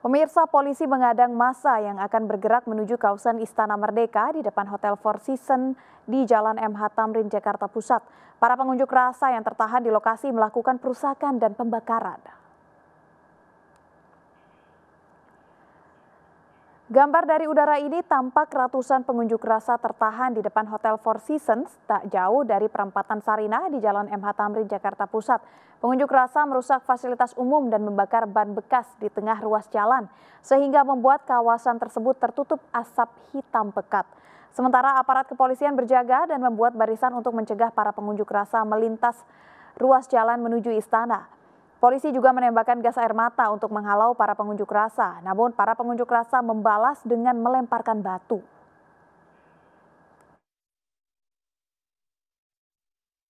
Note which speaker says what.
Speaker 1: Pemirsa polisi mengadang masa yang akan bergerak menuju kawasan Istana Merdeka di depan Hotel Four Seasons di Jalan MH Tamrin, Jakarta Pusat. Para pengunjuk rasa yang tertahan di lokasi melakukan perusakan dan pembakaran. Gambar dari udara ini tampak ratusan pengunjuk rasa tertahan di depan Hotel Four Seasons tak jauh dari perempatan Sarinah di Jalan MH Tamrin, Jakarta Pusat. Pengunjuk rasa merusak fasilitas umum dan membakar ban bekas di tengah ruas jalan sehingga membuat kawasan tersebut tertutup asap hitam pekat. Sementara aparat kepolisian berjaga dan membuat barisan untuk mencegah para pengunjuk rasa melintas ruas jalan menuju istana. Polisi juga menembakkan gas air mata untuk menghalau para pengunjuk rasa, namun para pengunjuk rasa membalas dengan melemparkan batu.